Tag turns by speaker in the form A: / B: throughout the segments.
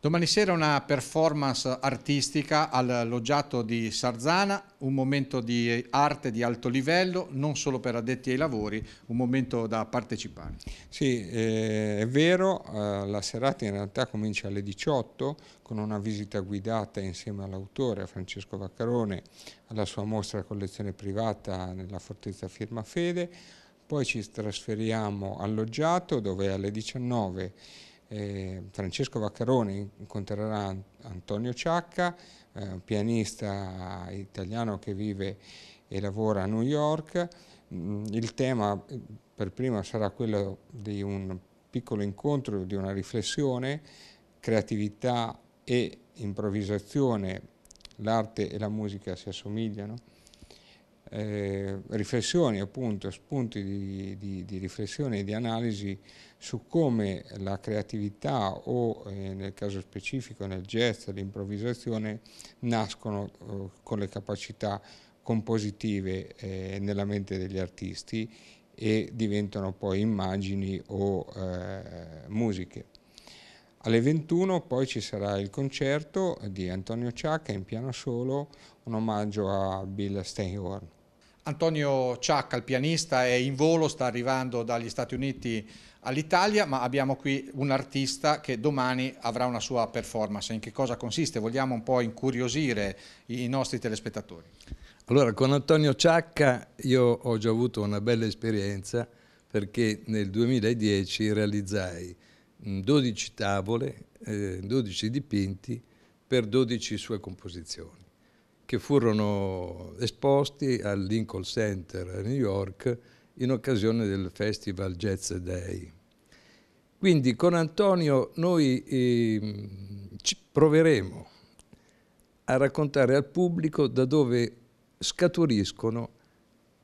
A: Domani sera una performance artistica al loggiato di Sarzana, un momento di arte di alto livello, non solo per addetti ai lavori, un momento da partecipare.
B: Sì, eh, è vero, eh, la serata in realtà comincia alle 18 con una visita guidata insieme all'autore, a Francesco Vaccarone, alla sua mostra collezione privata nella fortezza Firma Fede, poi ci trasferiamo al loggiato dove alle 19 eh, Francesco Vaccaroni incontrerà Antonio Ciacca, eh, un pianista italiano che vive e lavora a New York. Mm, il tema eh, per prima sarà quello di un piccolo incontro, di una riflessione, creatività e improvvisazione, l'arte e la musica si assomigliano. Eh, riflessioni, appunto, spunti di, di, di, riflessione e di analisi su come la creatività o eh, nel caso specifico nel jazz l'improvvisazione nascono eh, con le capacità compositive eh, nella mente degli artisti e diventano poi immagini o eh, musiche. Alle 21 poi ci sarà il concerto di Antonio Ciacca in piano solo, un omaggio a Bill Steinhorn.
A: Antonio Ciacca, il pianista, è in volo, sta arrivando dagli Stati Uniti all'Italia, ma abbiamo qui un artista che domani avrà una sua performance. In che cosa consiste? Vogliamo un po' incuriosire i nostri telespettatori.
C: Allora, con Antonio Ciacca io ho già avuto una bella esperienza perché nel 2010 realizzai 12 tavole, 12 eh, dipinti per 12 sue composizioni che furono esposti al Lincoln Center a New York in occasione del Festival Jazz Day. Quindi con Antonio noi eh, proveremo a raccontare al pubblico da dove scaturiscono,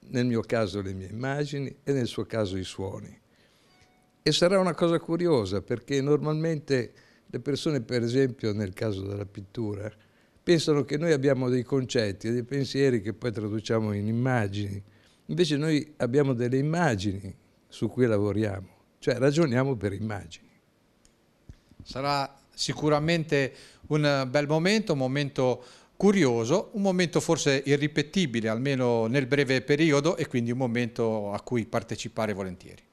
C: nel mio caso le mie immagini e nel suo caso i suoni. E sarà una cosa curiosa perché normalmente le persone, per esempio nel caso della pittura, pensano che noi abbiamo dei concetti e dei pensieri che poi traduciamo in immagini. Invece noi abbiamo delle immagini su cui lavoriamo, cioè ragioniamo per immagini.
A: Sarà sicuramente un bel momento, un momento curioso, un momento forse irripetibile, almeno nel breve periodo, e quindi un momento a cui partecipare volentieri.